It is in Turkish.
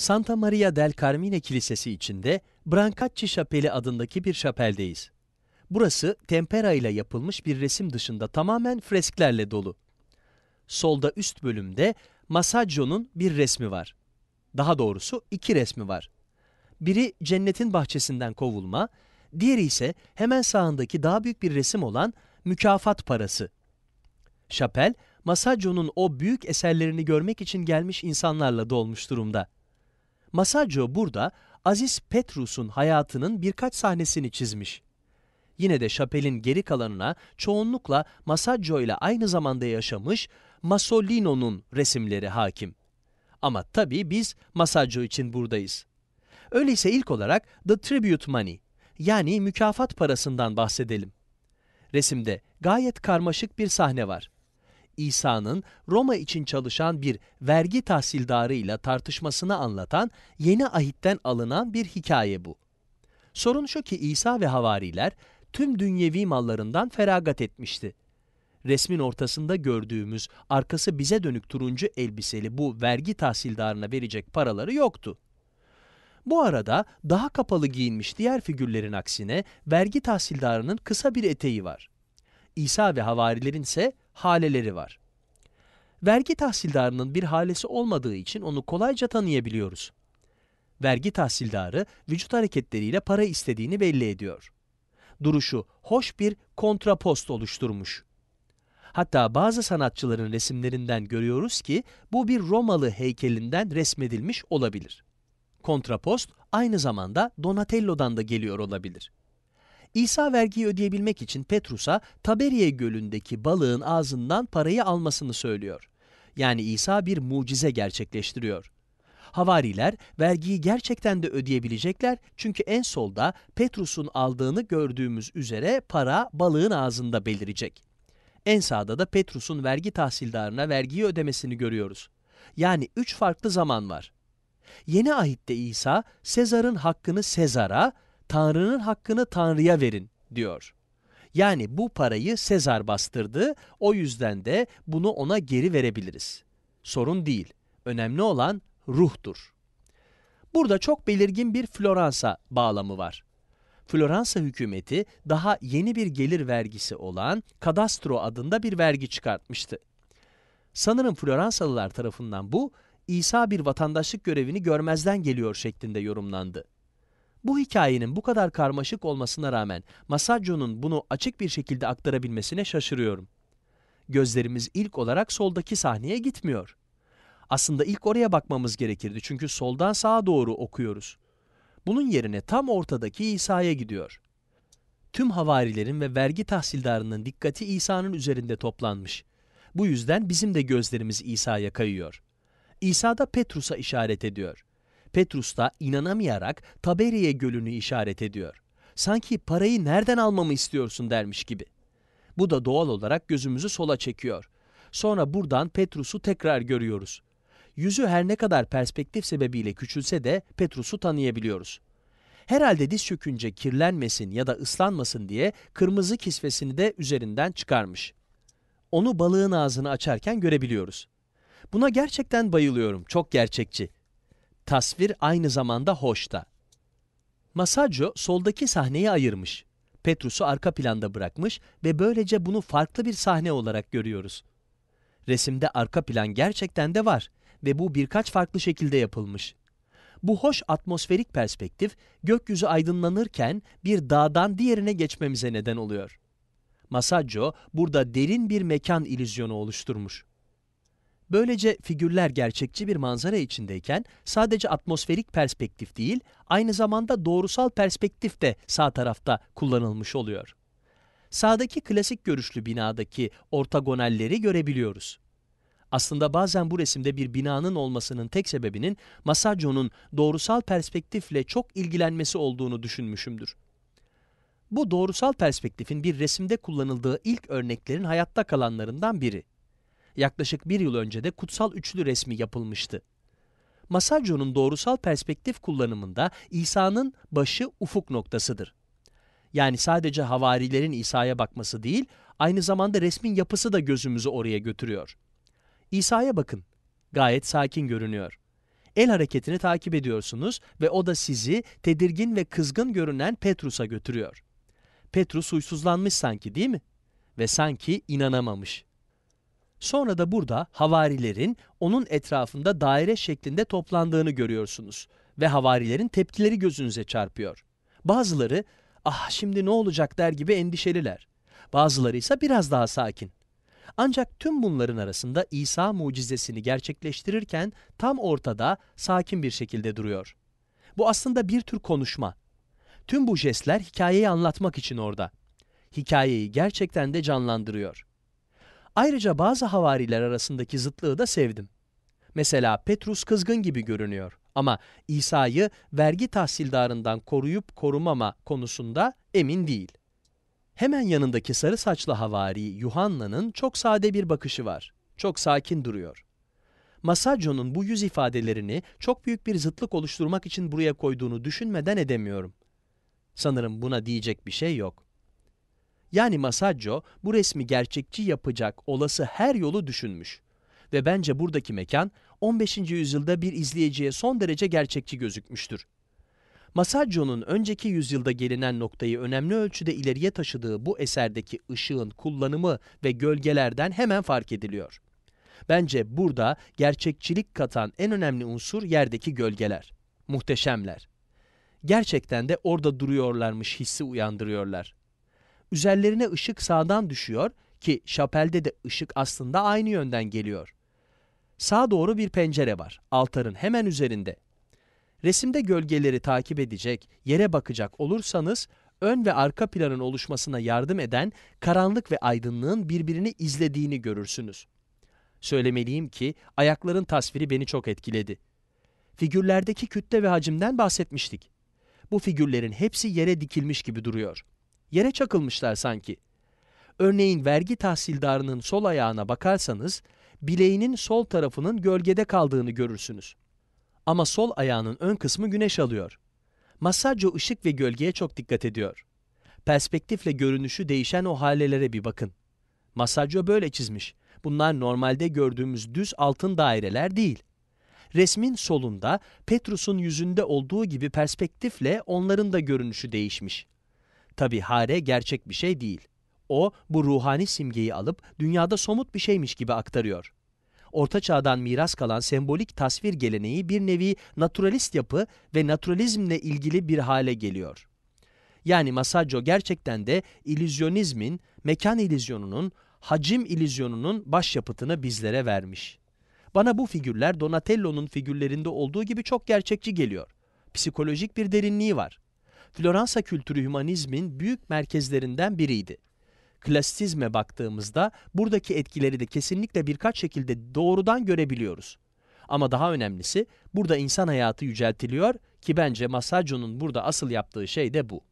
Santa Maria del Carmine Kilisesi içinde Brancacci Şapeli adındaki bir şapeldeyiz. Burası tempera ile yapılmış bir resim dışında tamamen fresklerle dolu. Solda üst bölümde Masaccio'nun bir resmi var. Daha doğrusu iki resmi var. Biri cennetin bahçesinden kovulma, diğeri ise hemen sağındaki daha büyük bir resim olan mükafat parası. Şapel, Masaccio'nun o büyük eserlerini görmek için gelmiş insanlarla dolmuş durumda. Masaccio burada Aziz Petrus'un hayatının birkaç sahnesini çizmiş. Yine de şapelin geri kalanına çoğunlukla Masaccio ile aynı zamanda yaşamış Masolino'nun resimleri hakim. Ama tabii biz Masaccio için buradayız. Öyleyse ilk olarak The Tribute Money yani mükafat parasından bahsedelim. Resimde gayet karmaşık bir sahne var. İsa'nın Roma için çalışan bir vergi tahsildarıyla tartışmasını anlatan yeni ahitten alınan bir hikaye bu. Sorun şu ki İsa ve havariler tüm dünyevi mallarından feragat etmişti. Resmin ortasında gördüğümüz arkası bize dönük turuncu elbiseli bu vergi tahsildarına verecek paraları yoktu. Bu arada daha kapalı giyinmiş diğer figürlerin aksine vergi tahsildarının kısa bir eteği var. İsa ve havarilerin ise haleleri var. Vergi tahsildarının bir halesi olmadığı için onu kolayca tanıyabiliyoruz. Vergi tahsildarı vücut hareketleriyle para istediğini belli ediyor. Duruşu hoş bir kontrapost oluşturmuş. Hatta bazı sanatçıların resimlerinden görüyoruz ki bu bir Romalı heykelinden resmedilmiş olabilir. Kontrapost aynı zamanda Donatello'dan da geliyor olabilir. İsa vergiyi ödeyebilmek için Petrus'a Taberiye gölündeki balığın ağzından parayı almasını söylüyor. Yani İsa bir mucize gerçekleştiriyor. Havariler vergiyi gerçekten de ödeyebilecekler çünkü en solda Petrus'un aldığını gördüğümüz üzere para balığın ağzında belirecek. En sağda da Petrus'un vergi tahsildarına vergiyi ödemesini görüyoruz. Yani üç farklı zaman var. Yeni ahitte İsa, Sezar'ın hakkını Sezar'a, Tanrı'nın hakkını Tanrı'ya verin diyor. Yani bu parayı Sezar bastırdı, o yüzden de bunu ona geri verebiliriz. Sorun değil, önemli olan ruhtur. Burada çok belirgin bir Floransa bağlamı var. Floransa hükümeti daha yeni bir gelir vergisi olan kadastro adında bir vergi çıkartmıştı. Sanırım Floransalılar tarafından bu, İsa bir vatandaşlık görevini görmezden geliyor şeklinde yorumlandı. Bu hikayenin bu kadar karmaşık olmasına rağmen Masaccio'nun bunu açık bir şekilde aktarabilmesine şaşırıyorum. Gözlerimiz ilk olarak soldaki sahneye gitmiyor. Aslında ilk oraya bakmamız gerekirdi çünkü soldan sağa doğru okuyoruz. Bunun yerine tam ortadaki İsa'ya gidiyor. Tüm havarilerin ve vergi tahsildarının dikkati İsa'nın üzerinde toplanmış. Bu yüzden bizim de gözlerimiz İsa'ya kayıyor. İsa da Petrus'a işaret ediyor. Petrus da inanamayarak Taberiye gölünü işaret ediyor. Sanki parayı nereden almamı istiyorsun dermiş gibi. Bu da doğal olarak gözümüzü sola çekiyor. Sonra buradan Petrus'u tekrar görüyoruz. Yüzü her ne kadar perspektif sebebiyle küçülse de Petrus'u tanıyabiliyoruz. Herhalde diz çökünce kirlenmesin ya da ıslanmasın diye kırmızı kisvesini de üzerinden çıkarmış. Onu balığın ağzını açarken görebiliyoruz. Buna gerçekten bayılıyorum, çok gerçekçi. Tasvir aynı zamanda hoş da. Masaccio soldaki sahneyi ayırmış. Petrus'u arka planda bırakmış ve böylece bunu farklı bir sahne olarak görüyoruz. Resimde arka plan gerçekten de var ve bu birkaç farklı şekilde yapılmış. Bu hoş atmosferik perspektif gökyüzü aydınlanırken bir dağdan diğerine geçmemize neden oluyor. Masaccio burada derin bir mekan ilüzyonu oluşturmuş. Böylece figürler gerçekçi bir manzara içindeyken sadece atmosferik perspektif değil, aynı zamanda doğrusal perspektif de sağ tarafta kullanılmış oluyor. Sağdaki klasik görüşlü binadaki ortagonalleri görebiliyoruz. Aslında bazen bu resimde bir binanın olmasının tek sebebinin Masaccio'nun doğrusal perspektifle çok ilgilenmesi olduğunu düşünmüşümdür. Bu doğrusal perspektifin bir resimde kullanıldığı ilk örneklerin hayatta kalanlarından biri. Yaklaşık bir yıl önce de kutsal üçlü resmi yapılmıştı. Masaccio'nun doğrusal perspektif kullanımında İsa'nın başı ufuk noktasıdır. Yani sadece havarilerin İsa'ya bakması değil, aynı zamanda resmin yapısı da gözümüzü oraya götürüyor. İsa'ya bakın. Gayet sakin görünüyor. El hareketini takip ediyorsunuz ve o da sizi tedirgin ve kızgın görünen Petrus'a götürüyor. Petrus huysuzlanmış sanki değil mi? Ve sanki inanamamış. Sonra da burada havarilerin onun etrafında daire şeklinde toplandığını görüyorsunuz ve havarilerin tepkileri gözünüze çarpıyor. Bazıları ah şimdi ne olacak der gibi endişeliler. Bazıları ise biraz daha sakin. Ancak tüm bunların arasında İsa mucizesini gerçekleştirirken tam ortada sakin bir şekilde duruyor. Bu aslında bir tür konuşma. Tüm bu jestler hikayeyi anlatmak için orada. Hikayeyi gerçekten de canlandırıyor. Ayrıca bazı havariler arasındaki zıtlığı da sevdim. Mesela Petrus kızgın gibi görünüyor ama İsa'yı vergi tahsildarından koruyup korumama konusunda emin değil. Hemen yanındaki sarı saçlı havari Yuhanna'nın çok sade bir bakışı var. Çok sakin duruyor. Masacco'nun bu yüz ifadelerini çok büyük bir zıtlık oluşturmak için buraya koyduğunu düşünmeden edemiyorum. Sanırım buna diyecek bir şey yok.'' Yani Masaccio bu resmi gerçekçi yapacak olası her yolu düşünmüş. Ve bence buradaki mekan 15. yüzyılda bir izleyiciye son derece gerçekçi gözükmüştür. Masaccio'nun önceki yüzyılda gelinen noktayı önemli ölçüde ileriye taşıdığı bu eserdeki ışığın kullanımı ve gölgelerden hemen fark ediliyor. Bence burada gerçekçilik katan en önemli unsur yerdeki gölgeler. Muhteşemler. Gerçekten de orada duruyorlarmış hissi uyandırıyorlar. Üzerlerine ışık sağdan düşüyor ki şapelde de ışık aslında aynı yönden geliyor. Sağa doğru bir pencere var, altarın hemen üzerinde. Resimde gölgeleri takip edecek, yere bakacak olursanız, ön ve arka planın oluşmasına yardım eden karanlık ve aydınlığın birbirini izlediğini görürsünüz. Söylemeliyim ki ayakların tasviri beni çok etkiledi. Figürlerdeki kütle ve hacimden bahsetmiştik. Bu figürlerin hepsi yere dikilmiş gibi duruyor yere çakılmışlar sanki. Örneğin vergi tahsildarının sol ayağına bakarsanız bileğinin sol tarafının gölgede kaldığını görürsünüz. Ama sol ayağının ön kısmı güneş alıyor. Masaccio ışık ve gölgeye çok dikkat ediyor. Perspektifle görünüşü değişen o halelere bir bakın. Masaccio böyle çizmiş. Bunlar normalde gördüğümüz düz altın daireler değil. Resmin solunda Petrus'un yüzünde olduğu gibi perspektifle onların da görünüşü değişmiş. Tabi hare gerçek bir şey değil. O bu ruhani simgeyi alıp dünyada somut bir şeymiş gibi aktarıyor. Orta çağdan miras kalan sembolik tasvir geleneği bir nevi naturalist yapı ve naturalizmle ilgili bir hale geliyor. Yani Masaccio gerçekten de ilüzyonizmin, mekan ilüzyonunun, hacim ilüzyonunun başyapıtını bizlere vermiş. Bana bu figürler Donatello'nun figürlerinde olduğu gibi çok gerçekçi geliyor. Psikolojik bir derinliği var. Floransa kültürü hümanizmin büyük merkezlerinden biriydi. Klasizme baktığımızda buradaki etkileri de kesinlikle birkaç şekilde doğrudan görebiliyoruz. Ama daha önemlisi burada insan hayatı yüceltiliyor ki bence Masaccio'nun burada asıl yaptığı şey de bu.